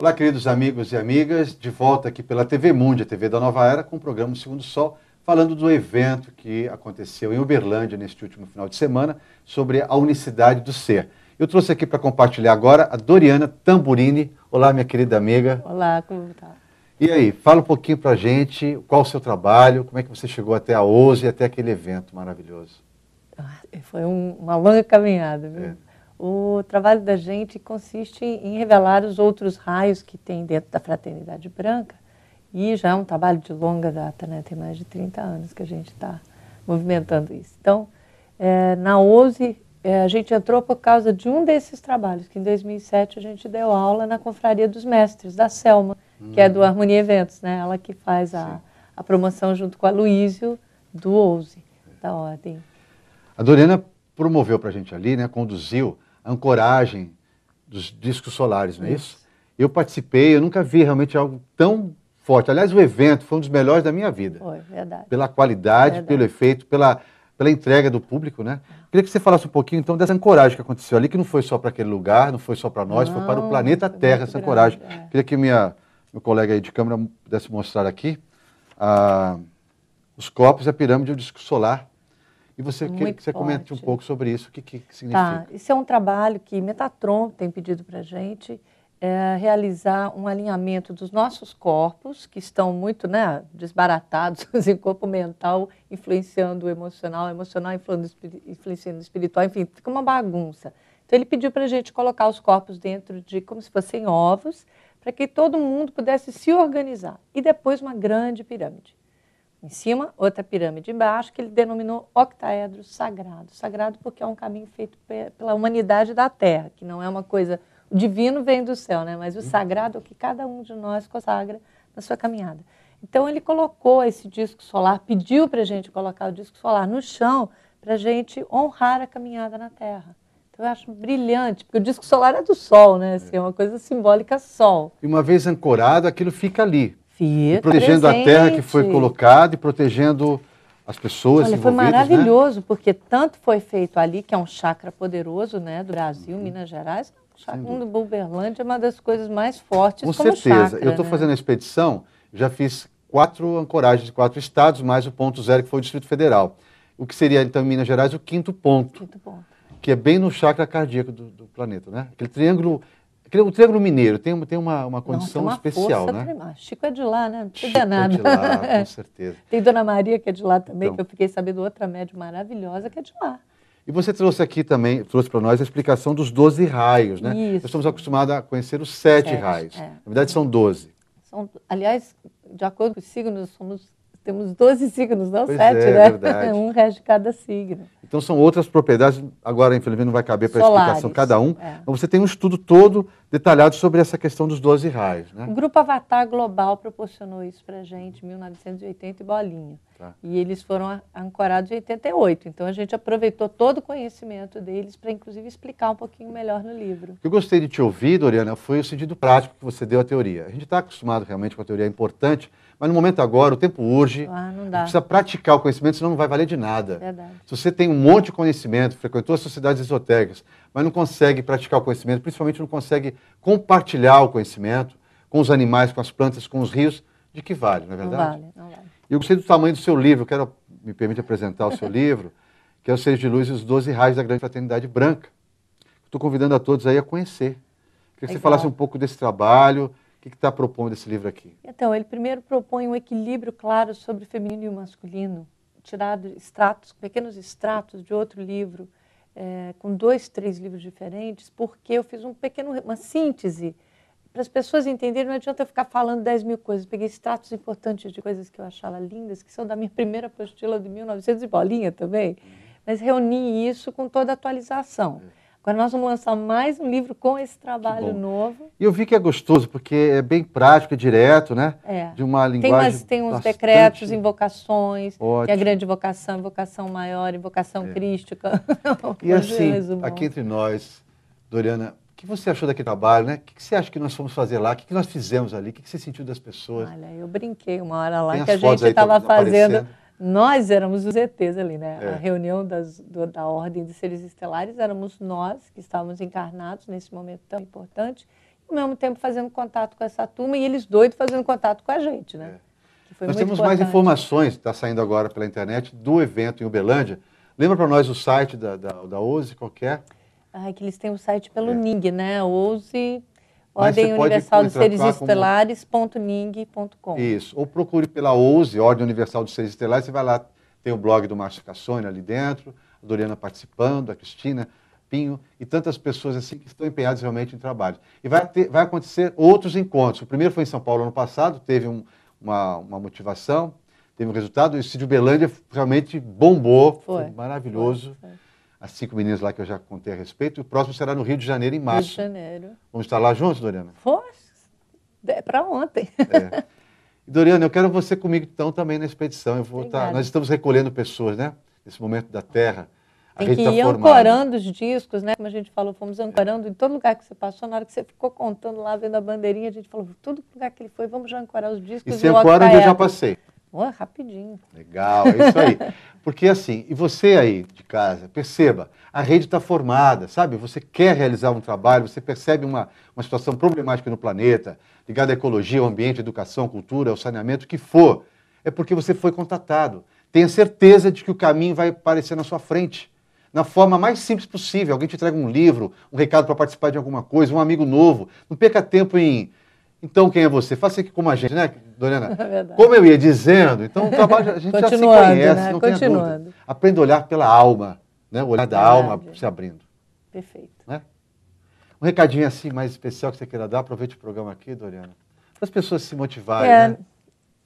Olá, queridos amigos e amigas, de volta aqui pela TV Mundi, a TV da Nova Era, com o programa Segundo Sol, falando do evento que aconteceu em Uberlândia neste último final de semana sobre a unicidade do ser. Eu trouxe aqui para compartilhar agora a Doriana Tamburini. Olá, minha querida amiga. Olá, como está? E aí, fala um pouquinho para a gente qual o seu trabalho, como é que você chegou até a OSE e até aquele evento maravilhoso. Ah, foi um, uma longa caminhada, viu? É. O trabalho da gente consiste em revelar os outros raios que tem dentro da fraternidade branca e já é um trabalho de longa data, né? tem mais de 30 anos que a gente está movimentando isso. Então, é, na OSE, é, eh, a gente entrou por causa de um desses trabalhos, que em 2007 a gente deu aula na Confraria dos Mestres, da Selma, hum. que é do hum. Harmonia Eventos, né? ela que faz a, a promoção junto com a Luísio do OSE, da Ordem. A Doriana promoveu para a gente ali, né? conduziu ancoragem dos discos solares, não é isso? Eu participei, eu nunca vi realmente algo tão forte. Aliás, o evento foi um dos melhores da minha vida. Foi, verdade. Pela qualidade, verdade. pelo efeito, pela, pela entrega do público, né? Queria que você falasse um pouquinho, então, dessa ancoragem que aconteceu ali, que não foi só para aquele lugar, não foi só para nós, não, foi para o planeta Terra essa grande, ancoragem. É. Queria que minha, meu colega aí de câmera pudesse mostrar aqui. Ah, os copos, a pirâmide do disco solar e você que você comente um pouco sobre isso, o que, que tá, significa? Tá. Isso é um trabalho que Metatron tem pedido para a gente, é, realizar um alinhamento dos nossos corpos, que estão muito né, desbaratados, em corpo mental influenciando o emocional, o emocional influenciando o espiritual, enfim, fica uma bagunça. Então ele pediu para a gente colocar os corpos dentro de, como se fossem ovos, para que todo mundo pudesse se organizar. E depois uma grande pirâmide em cima, outra pirâmide embaixo, que ele denominou octaedro sagrado. Sagrado porque é um caminho feito pela humanidade da Terra, que não é uma coisa. O divino vem do céu, né? mas o uhum. sagrado é o que cada um de nós consagra na sua caminhada. Então ele colocou esse disco solar, pediu para a gente colocar o disco solar no chão para a gente honrar a caminhada na Terra. Então eu acho brilhante, porque o disco solar é do Sol, né? Assim, é, é. uma coisa simbólica Sol. E uma vez ancorado, aquilo fica ali protegendo presente. a terra que foi colocada e protegendo as pessoas Olha, foi né? maravilhoso, né? porque tanto foi feito ali, que é um chakra poderoso né, do Brasil, uhum. Minas Gerais, um do Buberlândia é uma das coisas mais fortes Com certeza. Chakra, eu estou né? fazendo a expedição, já fiz quatro ancoragens de quatro estados, mais o ponto zero, que foi o Distrito Federal. O que seria, então, em Minas Gerais, o quinto ponto. Quinto ponto. Que é bem no chakra cardíaco do, do planeta, né? Aquele triângulo o Triângulo Mineiro tem, tem uma, uma condição Não, uma especial, força né? Tremenda. Chico é de lá, né? Não Chico é nada. de lá, com é. certeza. tem Dona Maria, que é de lá também, então, que eu fiquei sabendo, outra média maravilhosa, que é de lá. E você trouxe aqui também, trouxe para nós a explicação dos 12 raios, né? Isso. Nós estamos acostumados a conhecer os sete, sete raios. É. Na verdade, são 12. São, aliás, de acordo com os signos, somos temos 12 signos, não pois sete, é, né? É verdade. um rege cada signo. Então são outras propriedades, agora infelizmente não vai caber para a explicação cada um, é. mas você tem um estudo todo detalhado sobre essa questão dos 12 raios. Né? O Grupo Avatar Global proporcionou isso para a gente, em 1980 e bolinha. Tá. E eles foram ancorados em 88. Então a gente aproveitou todo o conhecimento deles para, inclusive, explicar um pouquinho melhor no livro. O que eu gostei de te ouvir, Doriana, foi o sentido prático que você deu à teoria. A gente está acostumado realmente com a teoria importante, mas no momento agora, o tempo urge. Ah, não dá. Precisa praticar o conhecimento, senão não vai valer de nada. Verdade. Se você tem um monte de conhecimento, frequentou as sociedades esotéricas, mas não consegue praticar o conhecimento, principalmente não consegue compartilhar o conhecimento com os animais, com as plantas, com os rios, de que vale, não é verdade? Não vale, não vale. Eu gostei do tamanho do seu livro, quero me permite apresentar o seu livro, que é o Seis de Luz e os Doze Raios da Grande Fraternidade Branca. Estou convidando a todos aí a conhecer. Queria que Exato. você falasse um pouco desse trabalho, o que está propondo esse livro aqui? Então, ele primeiro propõe um equilíbrio claro sobre o feminino e o masculino, tirado extratos, pequenos extratos de outro livro, é, com dois, três livros diferentes, porque eu fiz um pequeno, uma síntese para as pessoas entenderem. Não adianta eu ficar falando 10 mil coisas. peguei extratos importantes de coisas que eu achava lindas, que são da minha primeira apostila de 1900 e bolinha também, uhum. mas reuni isso com toda a atualização. É. Agora nós vamos lançar mais um livro com esse trabalho novo. E eu vi que é gostoso, porque é bem prático, é direto, né? É. De uma linguagem. Tem, umas, tem uns bastante... decretos, invocações, Ótimo. que é a grande invocação, invocação maior, invocação é. crística. E é assim, aqui entre nós, Doriana, o que você achou daquele trabalho, né? O que você acha que nós fomos fazer lá? O que nós fizemos ali? O que você sentiu das pessoas? Olha, eu brinquei uma hora lá tem que a gente estava fazendo nós éramos os ETs ali, né? É. A reunião das, do, da Ordem de Seres Estelares éramos nós que estávamos encarnados nesse momento tão importante, ao mesmo tempo fazendo contato com essa turma e eles doidos fazendo contato com a gente, né? É. Nós temos importante. mais informações, está saindo agora pela internet, do evento em Uberlândia. Lembra para nós o site da, da, da OSE qualquer? É? Ah, que eles têm um site pelo é. NING, né? OSE Ordem Universal dos Seres Estelares.ning.com. Isso. Ou procure pela OUSE, Ordem Universal dos Seres Estelares. Você vai lá, tem o blog do Márcio Cassone ali dentro, a Doriana participando, a Cristina Pinho e tantas pessoas assim que estão empenhadas realmente em trabalho. E vai, ter, vai acontecer outros encontros. O primeiro foi em São Paulo ano passado, teve um, uma, uma motivação, teve um resultado. O Cidio Belândia realmente bombou, foi, foi maravilhoso. Foi, foi as cinco meninas lá que eu já contei a respeito. O próximo será no Rio de Janeiro, em março. Rio de Janeiro. Vamos estar lá juntos, Doriana? Poxa, é para ontem. É. Doriana, eu quero você comigo então também na expedição. Eu vou estar, nós estamos recolhendo pessoas, né? Nesse momento da Terra. A Tem que tá ir formada. ancorando os discos, né? Como a gente falou, fomos ancorando é. em todo lugar que você passou. Na hora que você ficou contando lá, vendo a bandeirinha, a gente falou, todo lugar que ele foi, vamos já ancorar os discos. E se ancora onde eu já passei. Oh, rapidinho. Legal, é isso aí. Porque assim, e você aí de casa, perceba, a rede está formada, sabe? Você quer realizar um trabalho, você percebe uma, uma situação problemática no planeta, ligada à ecologia, ao ambiente, à educação, à cultura, ao saneamento, o que for. É porque você foi contatado. Tenha certeza de que o caminho vai aparecer na sua frente. Na forma mais simples possível. Alguém te entrega um livro, um recado para participar de alguma coisa, um amigo novo. Não perca tempo em. Então, quem é você? Faça aqui como a gente, né? Dona Ana, é como eu ia dizendo, então o trabalho a gente já se conhece, né? não Continuando. tem Aprenda a olhar pela alma, né? o olhar da é alma se abrindo. Perfeito. Né? Um recadinho assim mais especial que você queira dar, aproveite o programa aqui, Doriana, para as pessoas se motivarem. É, né?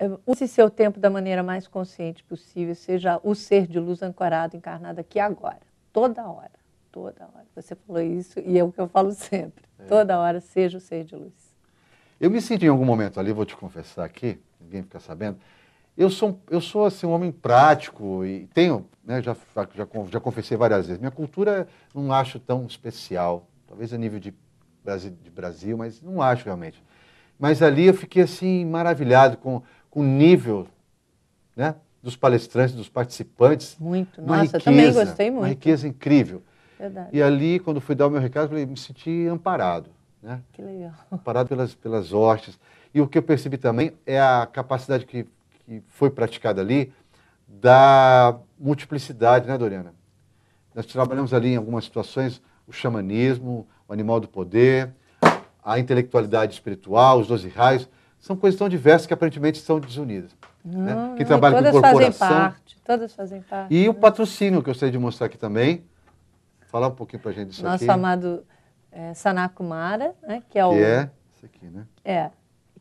É, use seu tempo da maneira mais consciente possível, seja o ser de luz ancorado, encarnado aqui agora, toda hora, toda hora. Você falou isso e é o que eu falo sempre, é. toda hora seja o ser de luz. Eu me senti em algum momento ali, vou te confessar aqui, ninguém fica sabendo. Eu sou, eu sou assim, um homem prático e tenho, né, já, já, já confessei várias vezes, minha cultura não acho tão especial, talvez a nível de Brasil, de Brasil mas não acho realmente. Mas ali eu fiquei assim maravilhado com, com o nível né, dos palestrantes, dos participantes. Muito, nossa, riqueza, também gostei muito. Uma riqueza incrível. Verdade. E ali, quando fui dar o meu recado, eu falei, me senti amparado. Né? Que legal. Parado pelas, pelas hostes. E o que eu percebi também é a capacidade que, que foi praticada ali da multiplicidade, né, Doriana? Nós trabalhamos ali em algumas situações o xamanismo, o animal do poder, a intelectualidade espiritual, os doze raios. São coisas tão diversas que aparentemente são desunidas. Não, né? Ah, que trabalham com corporação. Fazem parte, todas fazem parte. E né? o patrocínio, que eu sei de mostrar aqui também. Falar um pouquinho para a gente disso Nosso aqui. Nosso amado é, Sanakumara, né, que é o. Que é, esse aqui, né? É.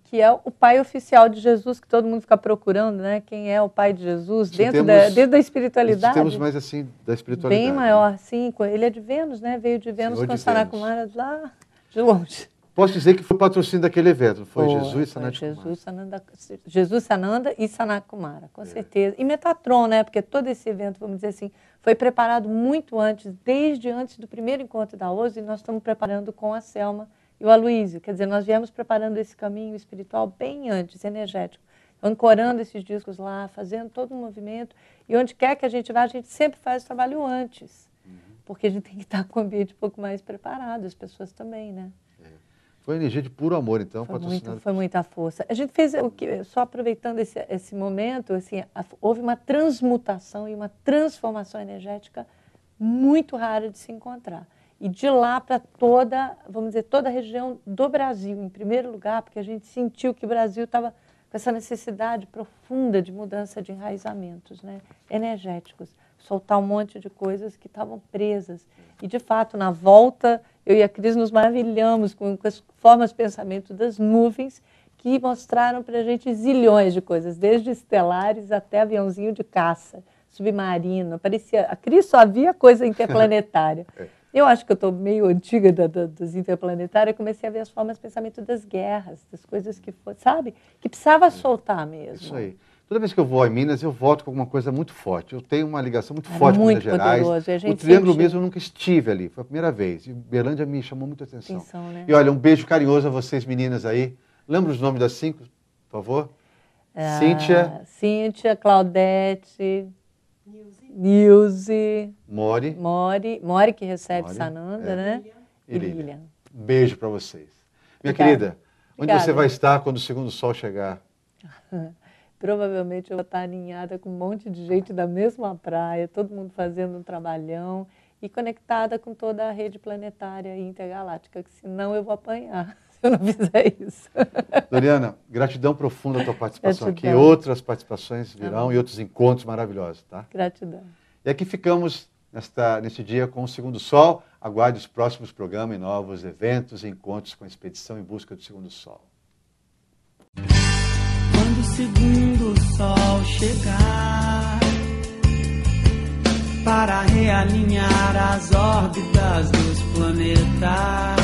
Que é o pai oficial de Jesus, que todo mundo fica procurando, né? Quem é o pai de Jesus dentro, temos, da, dentro da espiritualidade. Temos mais assim, da espiritualidade. Bem né? maior, né? sim. Ele é de Vênus, né? Veio de Vênus Senhor com de Sanakumara Vênus. lá de longe. Posso dizer que foi o patrocínio daquele evento, foi Jesus Sananda Jesus, Sananda, Jesus Sananda e Sanakumara, com é. certeza. E Metatron, né? Porque todo esse evento, vamos dizer assim, foi preparado muito antes, desde antes do primeiro encontro da OSO, e nós estamos preparando com a Selma e o Aloísio. Quer dizer, nós viemos preparando esse caminho espiritual bem antes, energético, ancorando esses discos lá, fazendo todo o um movimento. E onde quer que a gente vá, a gente sempre faz o trabalho antes. Uhum. Porque a gente tem que estar com o ambiente um pouco mais preparado, as pessoas também, né? Foi energia de puro amor, então, foi patrocinado. Muito, foi muita força. A gente fez o que, só aproveitando esse, esse momento, assim, a, houve uma transmutação e uma transformação energética muito rara de se encontrar. E de lá para toda, vamos dizer, toda a região do Brasil, em primeiro lugar, porque a gente sentiu que o Brasil estava com essa necessidade profunda de mudança de enraizamentos né, energéticos, soltar um monte de coisas que estavam presas. E, de fato, na volta eu e a Cris nos maravilhamos com, com as formas de pensamento das nuvens que mostraram para a gente zilhões de coisas, desde estelares até aviãozinho de caça, submarino. Parecia, a Cris só via coisa interplanetária. É. Eu acho que eu estou meio antiga da, da, dos interplanetários, comecei a ver as formas de pensamento das guerras, das coisas que sabe? Que precisava é. soltar mesmo. Isso aí. Toda vez que eu vou a Minas, eu volto com alguma coisa muito forte. Eu tenho uma ligação muito Era forte muito com Minas poderoso. Gerais. O Triângulo sentiu. mesmo eu nunca estive ali, foi a primeira vez. E Berlândia me chamou muita atenção. atenção né? E olha, um beijo carinhoso a vocês meninas aí. Lembra os nomes das cinco, por favor? Ah, Cíntia. Cíntia, Claudete, Nilze. Mori. Mori. Mori que recebe Mori, Sananda, é. né? E Lilian. Um beijo para vocês. Minha Obrigada. querida, onde Obrigada. você vai estar quando o segundo sol chegar? Provavelmente eu vou estar aninhada com um monte de gente da mesma praia, todo mundo fazendo um trabalhão e conectada com toda a rede planetária e intergaláctica, que senão eu vou apanhar se eu não fizer isso. Doriana, gratidão profunda a tua participação gratidão. aqui. Outras participações virão Amém. e outros encontros maravilhosos, tá? Gratidão. E aqui ficamos nesta, neste dia com o Segundo Sol. Aguarde os próximos programas e novos eventos e encontros com a expedição em busca do Segundo Sol. Quando o segundo chegar para realinhar as órbitas dos planetas.